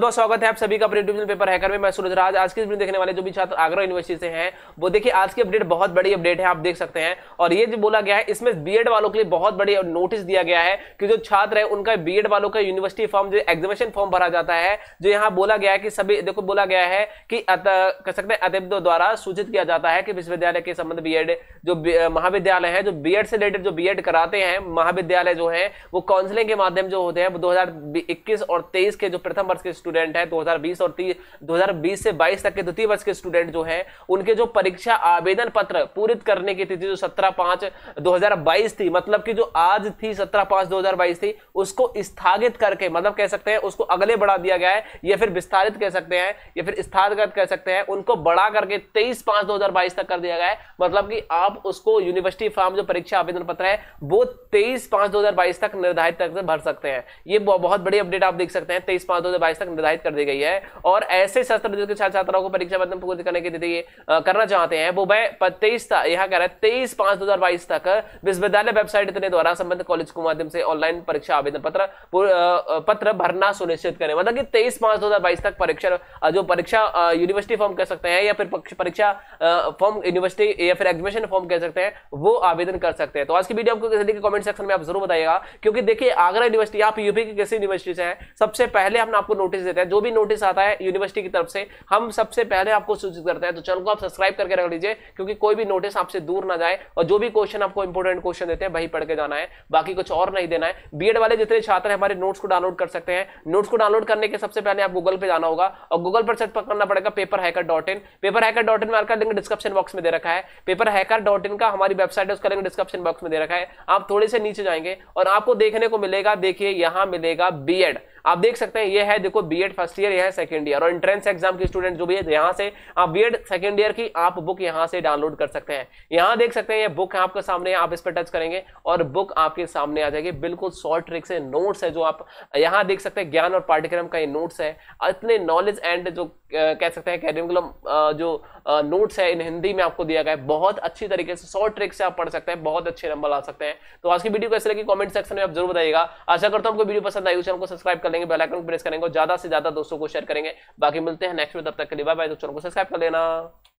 दोस्तों स्वागत है आप सभी का प्रिव्यूजन पेपर हैकर में मैं राज आज की वीडियो देखने वाले जो भी छात्र आगरा यूनिवर्सिटी से हैं वो देखिए आज की अपडेट बहुत बड़ी अपडेट है आप देख सकते हैं और ये जो बोला गया है इसमें बीएड वालों के लिए बहुत बड़ी नोटिस दिया गया है कि जो छात्र है उनका बीएड वालों का यूनिवर्सिटी फॉर्म जो एग्जामेशन फॉर्म भरा जाता है जो यहाँ बोला गया है कि सभी देखो बोला गया है कि कह सकते हैं अतिब्दों द्वारा सूचित किया जाता है कि विश्वविद्यालय के संबंध बी जो महाविद्यालय है जो बी से रिलेटेड जो बी कराते हैं महाविद्यालय जो है वो काउंसिलिंग के माध्यम जो होते हैं वो दो और तेईस के जो प्रथम वर्ष के स्टूडेंट है 2020 और 30 2020 से 22 तक के द्वितीय वर्ष के स्टूडेंट जो हैं उनके जो परीक्षा आवेदन पत्र पूरित करने की तिथि जो 17 पाँच 2022 थी मतलब कि जो आज थी 17 पाँच 2022 थी उसको स्थगित करके मतलब कह सकते हैं उसको अगले बढ़ा दिया गया है या फिर विस्तारित कह सकते हैं या फिर स्थागत कह सकते हैं उनको बढ़ा करके तेईस पांच दो तक कर दिया गया है मतलब कि आप उसको यूनिवर्सिटी फॉर्म जो परीक्षा आवेदन पत्र है वो तेईस पांच दो तक निर्धारित तक भर सकते हैं ये बहुत बड़ी अपडेट आप देख सकते हैं तेईस पांच दो तक निर्धारित कर दी गई है और ऐसे शस्त्र जिसके छात्र छात्राओं को परीक्षा पत्र पूर्ण करने की तिथि करना चाहते हैं वो वह तेईस यहाँ कह रहा है तेईस पांच दो तक विश्वविद्यालय वेबसाइट इतने द्वारा संबंध कॉलेज के माध्यम से ऑनलाइन परीक्षा आवेदन पत्र पत्र भरना सुनिश्चित करें मतलब कि तेईस पांच दो तक परीक्षा जो परीक्षा यूनिवर्सिटी फॉर्म कर सकते हैं या फिर परीक्षा फॉर्म यूनिवर्सिटी या फिर एग्जामिनेशन फॉर्म कह सकते हैं वो आवेदन कर सकते हैं तो आज की वीडियो आपको कैसे देखिए कमेंट सेक्शन में आप जरूर बताइएगा क्योंकि देखिए आगरा यूनिवर्सिटी आप यूपी की किसी यूनिवर्सिटी से हैं सबसे पहले हमने आपको नोटिस नोटिस देते हैं जो भी नोटिस आता है यूनिवर्सिटी की तरफ से हम सबसे पहले आपको सूचित करते हैं तो चैनल को आप सब्सक्राइब करके रख लीजिए क्योंकि कोई भी नोटिस आपसे दूर ना जाए और जो भी क्वेश्चन आपको इंपॉर्टेंट क्वेश्चन देते हैं वही पढ़ के जाना है बाकी कुछ और नहीं देना है बी वाले जितने छात्र हैं हमारे नोट्स को डाउनलोड कर सकते हैं नोट्स को डाउनलोड करने के सबसे पहले आप गूगल पर जाना होगा और गूगल पर सर्च करना पड़ेगा paper hacker dot in paper hacker dot in का लिंक डिस्क्रिप्शन बॉक्स में दे रखा है पेपर हैकर डॉट इन का हमारी वेबसाइट है उसका लिंक डिस्क्रिप्शन बॉक्स में दे रखा है आप थोड़े से नीचे जाएंगे और आपको देखने को मिलेगा देखिए यहां मिलेगा बीएड आप देख सकते हैं ये है देखो बी एड फर्स्ट ईयर यह है सेकेंड ईयर और एंट्रेंस एग्जाम के स्टूडेंट जो भी है यहाँ से आप बी एड सेकेंड ईयर की आप बुक यहाँ से डाउनलोड कर सकते हैं यहाँ देख सकते हैं ये बुक है आपके सामने आप इस पर टच करेंगे और बुक आपके सामने आ जाएगी बिल्कुल शॉर्ट ट्रिक से नोट्स है जो आप यहाँ देख सकते हैं ज्ञान और पाठ्यक्रम का ये नोट्स है इतने नॉलेज एंड जो कह सकते हैं कैरिकुलम जो नोट्स है इन हिंदी में आपको दिया गया है बहुत अच्छी तरीके से शॉर्ट ट्रिक से आप पढ़ सकते हैं बहुत अच्छे नंबर ला सकते हैं तो आज की वीडियो कैसे लगी कमेंट सेक्शन में आप जरूर बताइएगा आशा करता हूं आपको वीडियो पसंद आई चैनल को सब्सक्राइब कर लेंगे बेलाइकन प्रेस करेंगे और ज्यादा से ज्यादा दोस्तों को शेयर करेंगे बाकी मिलते हैं नेक्स्ट में तब तक के लिए बाय बाय तो चैनल को सब्सक्राइब कर लेना